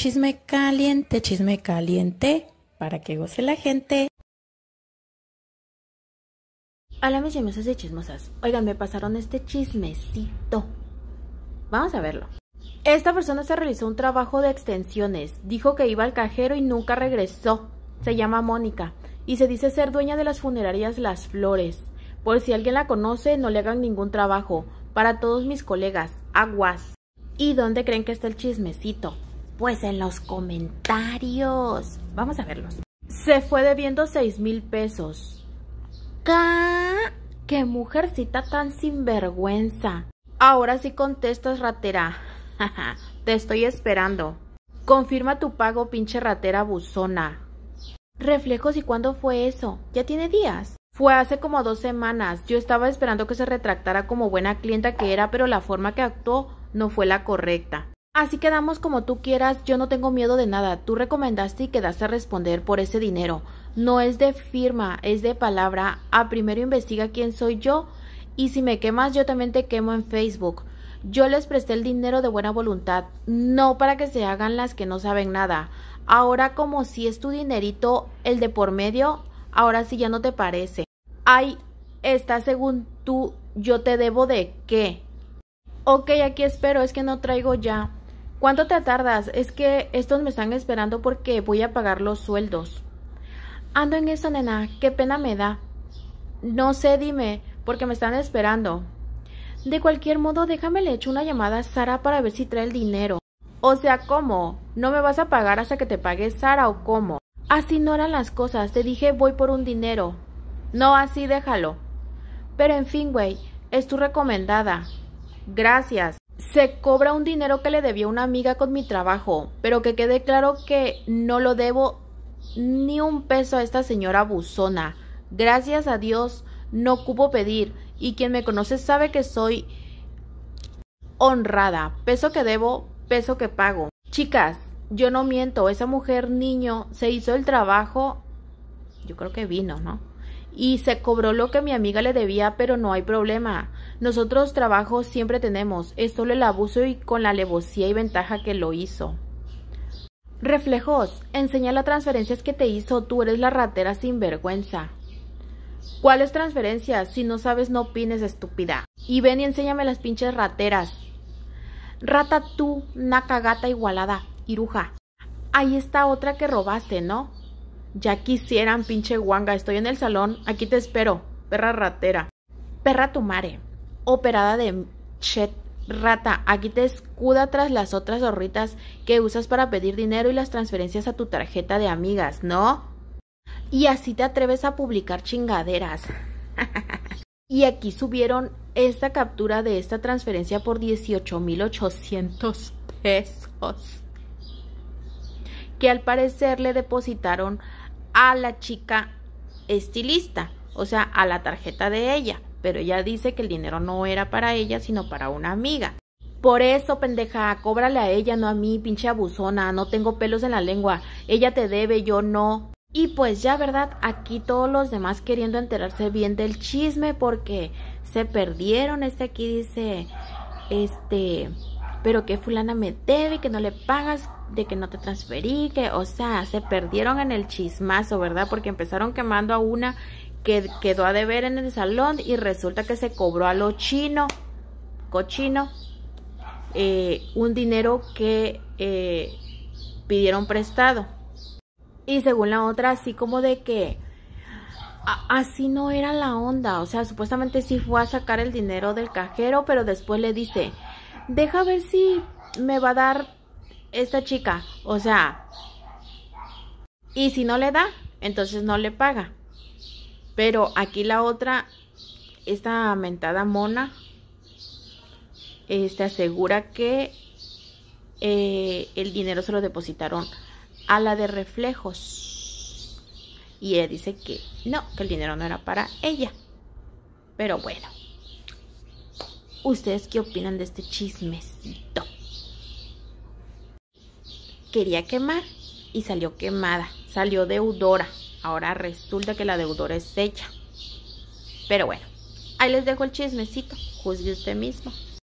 Chisme caliente, chisme caliente, para que goce la gente. Hola mis chismosas y chismosas. Oigan, me pasaron este chismecito. Vamos a verlo. Esta persona se realizó un trabajo de extensiones. Dijo que iba al cajero y nunca regresó. Se llama Mónica y se dice ser dueña de las funerarias Las Flores. Por si alguien la conoce, no le hagan ningún trabajo. Para todos mis colegas, aguas. ¿Y dónde creen que está el chismecito? Pues en los comentarios. Vamos a verlos. Se fue debiendo seis mil pesos. ¡Qué mujercita tan sinvergüenza! Ahora sí contestas, ratera. Te estoy esperando. Confirma tu pago, pinche ratera buzona. Reflejos, ¿y cuándo fue eso? ¿Ya tiene días? Fue hace como dos semanas. Yo estaba esperando que se retractara como buena clienta que era, pero la forma que actuó no fue la correcta. Así quedamos como tú quieras, yo no tengo miedo de nada. Tú recomendaste y quedaste a responder por ese dinero. No es de firma, es de palabra. A primero investiga quién soy yo y si me quemas yo también te quemo en Facebook. Yo les presté el dinero de buena voluntad, no para que se hagan las que no saben nada. Ahora como si es tu dinerito el de por medio, ahora sí ya no te parece. Ay, está según tú, yo te debo de qué. Ok, aquí espero, es que no traigo ya. ¿Cuánto te tardas? Es que estos me están esperando porque voy a pagar los sueldos. Ando en eso, nena. Qué pena me da. No sé, dime, porque me están esperando. De cualquier modo, déjame le echo una llamada a Sara para ver si trae el dinero. O sea, ¿cómo? ¿No me vas a pagar hasta que te pague Sara o cómo? Así no eran las cosas. Te dije voy por un dinero. No, así déjalo. Pero en fin, güey, es tu recomendada. Gracias se cobra un dinero que le debió una amiga con mi trabajo, pero que quede claro que no lo debo ni un peso a esta señora buzona. Gracias a Dios no cupo pedir y quien me conoce sabe que soy honrada. Peso que debo, peso que pago. Chicas, yo no miento, esa mujer niño se hizo el trabajo. Yo creo que vino, ¿no? y se cobró lo que mi amiga le debía, pero no hay problema. Nosotros trabajo siempre tenemos, es solo el abuso y con la alevosía y ventaja que lo hizo. Reflejos, enseña las transferencias que te hizo, tú eres la ratera sin vergüenza. ¿Cuáles transferencias? Si no sabes, no opines, estúpida. Y ven y enséñame las pinches rateras. Rata tú, gata igualada, iruja. Ahí está otra que robaste, ¿no? Ya quisieran, pinche guanga, estoy en el salón, aquí te espero, perra ratera. Perra tumare. operada de chet rata, aquí te escuda tras las otras zorritas que usas para pedir dinero y las transferencias a tu tarjeta de amigas, ¿no? Y así te atreves a publicar chingaderas. y aquí subieron esta captura de esta transferencia por 18,800 pesos que al parecer le depositaron a la chica estilista, o sea, a la tarjeta de ella, pero ella dice que el dinero no era para ella, sino para una amiga. Por eso, pendeja, cóbrale a ella, no a mí, pinche abusona, no tengo pelos en la lengua, ella te debe, yo no. Y pues ya, ¿verdad? Aquí todos los demás queriendo enterarse bien del chisme porque se perdieron. Este aquí dice, este, pero que fulana me debe, que no le pagas, de que no te transferí, que, o sea, se perdieron en el chismazo, ¿verdad? Porque empezaron quemando a una que quedó a deber en el salón y resulta que se cobró a lo chino, cochino, eh, un dinero que eh, pidieron prestado. Y según la otra, así como de que así no era la onda. O sea, supuestamente sí fue a sacar el dinero del cajero, pero después le dice, deja ver si me va a dar esta chica. O sea, y si no le da, entonces no le paga. Pero aquí la otra, esta mentada mona, este asegura que eh, el dinero se lo depositaron a la de reflejos. Y ella dice que no, que el dinero no era para ella. Pero bueno. ¿Ustedes qué opinan de este chismecito? Quería quemar y salió quemada, salió deudora. Ahora resulta que la deudora es hecha. Pero bueno, ahí les dejo el chismecito, juzgue usted mismo.